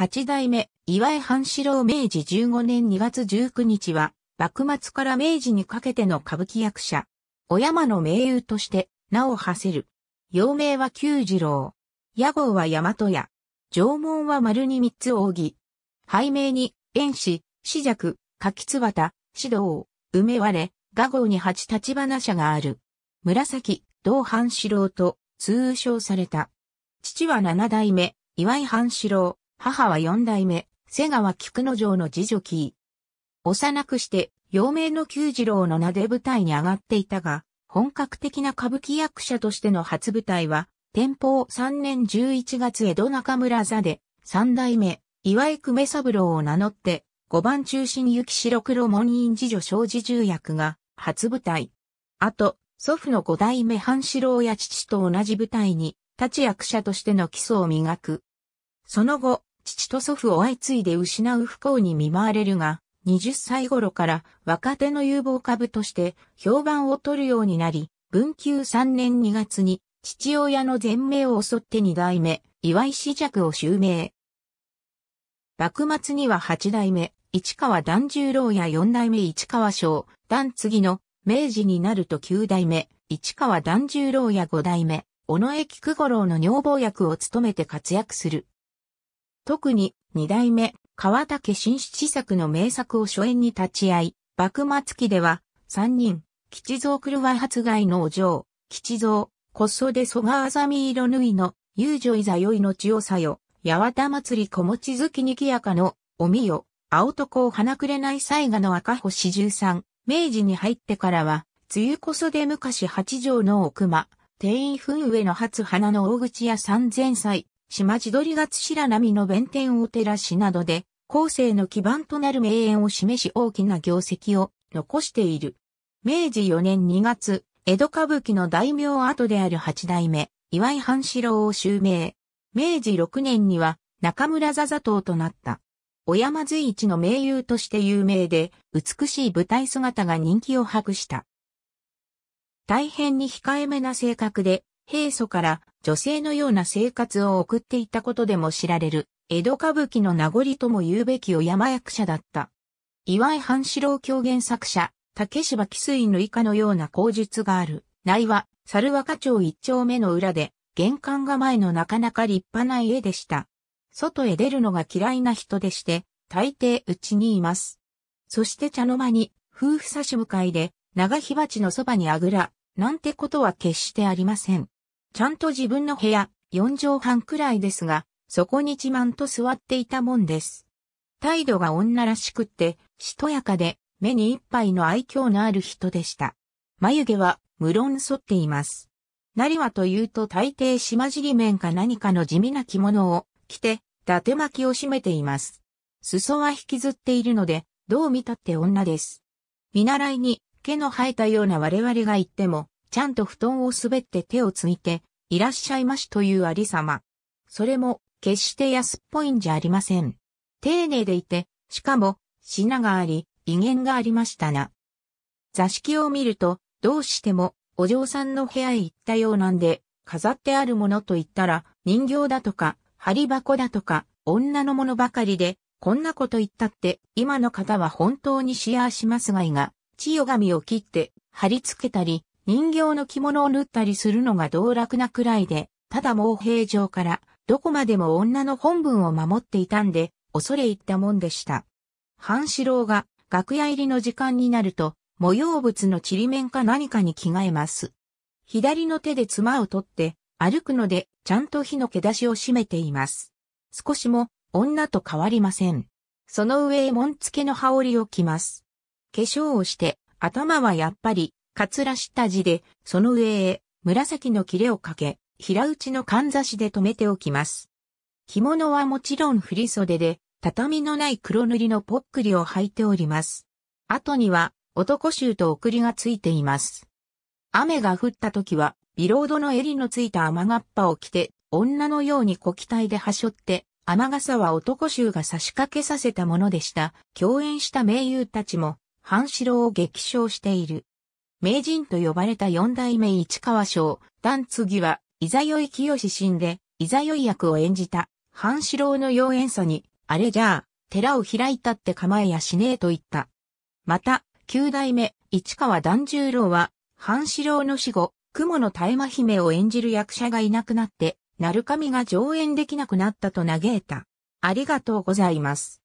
八代目、岩井半四郎明治15年2月19日は、幕末から明治にかけての歌舞伎役者。お山の名優として、名を馳せる。幼名は九次郎。屋号は大和屋。縄文は丸に三つ扇。拝名に、遠志、四尺、柿津指導、堂、梅割れ、画号に八立花社がある。紫、同半四郎と通称された。父は七代目、岩井半四郎。母は四代目、瀬川菊之丞の次女キー。幼くして、陽明の九次郎の名で舞台に上がっていたが、本格的な歌舞伎役者としての初舞台は、天保三年十一月江戸中村座で、三代目、岩井久米三郎を名乗って、五番中心行白黒門院次女小児重役が、初舞台。あと、祖父の五代目半四郎や父と同じ舞台に、立役者としての基礎を磨く。その後、父と祖父を相次いで失う不幸に見舞われるが、20歳頃から若手の有望株として評判を取るようになり、文久3年2月に父親の全名を襲って2代目、岩井四尺を襲名。幕末には8代目、市川團十郎や4代目市川省、段次の明治になると9代目、市川團十郎や5代目、尾上菊五郎の女房役を務めて活躍する。特に二代目、川竹新七作の名作を初演に立ち会い、幕末期では、三人、吉蔵狂わ発害のお嬢、吉蔵、こっそで蘇我あざみ色縫いの、遊女いざよいの千代さよ、八幡祭り小餅月にきやかの、おみよ、青床を花くれない災賀の赤星十三、明治に入ってからは、梅雨こそで昔八条の奥間、定員分上の初花の大口屋三千歳、島地鳥が白波の弁天お寺市などで、後世の基盤となる名園を示し大きな業績を残している。明治4年2月、江戸歌舞伎の大名跡である八代目、岩井半四郎を襲名。明治6年には中村座座頭となった。小山随一の名優として有名で、美しい舞台姿が人気を博した。大変に控えめな性格で、平素から女性のような生活を送っていたことでも知られる、江戸歌舞伎の名残とも言うべきお山役者だった。岩井半四郎狂言作者、竹芝紀水の以下のような口述がある、内は、猿若町一丁目の裏で、玄関構えのなかなか立派な家でした。外へ出るのが嫌いな人でして、大抵うちにいます。そして茶の間に、夫婦差し向かいで、長火鉢のそばにあぐら、なんてことは決してありません。ちゃんと自分の部屋、4畳半くらいですが、そこに自慢と座っていたもんです。態度が女らしくって、しとやかで、目に一杯の愛嬌のある人でした。眉毛は、無論剃っています。なりはというと大抵島尻面か何かの地味な着物を着て、伊達巻きを締めています。裾は引きずっているので、どう見たって女です。見習いに、毛の生えたような我々が言っても、ちゃんと布団を滑って手をついて、いらっしゃいましというありさま。それも、決して安っぽいんじゃありません。丁寧でいて、しかも、品があり、威厳がありましたな。座敷を見ると、どうしても、お嬢さんの部屋へ行ったようなんで、飾ってあるものと言ったら、人形だとか、針箱だとか、女のものばかりで、こんなこと言ったって、今の方は本当にシェアしますがいが、千代紙を切って、貼り付けたり、人形の着物を縫ったりするのが道楽なくらいで、ただもう平常からどこまでも女の本文を守っていたんで、恐れ入ったもんでした。半四郎が楽屋入りの時間になると、模様物のちりめんか何かに着替えます。左の手で妻を取って、歩くので、ちゃんと火の毛出しを締めています。少しも、女と変わりません。その上、紋付けの羽織を着ます。化粧をして、頭はやっぱり、桂下地で、その上へ、紫の切れをかけ、平打ちのかんざしで留めておきます。着物はもちろん振袖で、畳のない黒塗りのポックリを履いております。後には、男衆と送りがついています。雨が降った時は、ビロードの襟のついた雨がっぱを着て、女のように小気帯で端折って、雨傘は男衆が差し掛けさせたものでした。共演した名優たちも、半白を激賞している。名人と呼ばれた四代目市川省、段次は、いざよい清死んで、いざよい役を演じた、半四郎の妖艶さに、あれじゃあ、寺を開いたって構えやしねえと言った。また、九代目、市川段十郎は、半四郎の死後、雲の大麻姫を演じる役者がいなくなって、鳴神が上演できなくなったと嘆いた。ありがとうございます。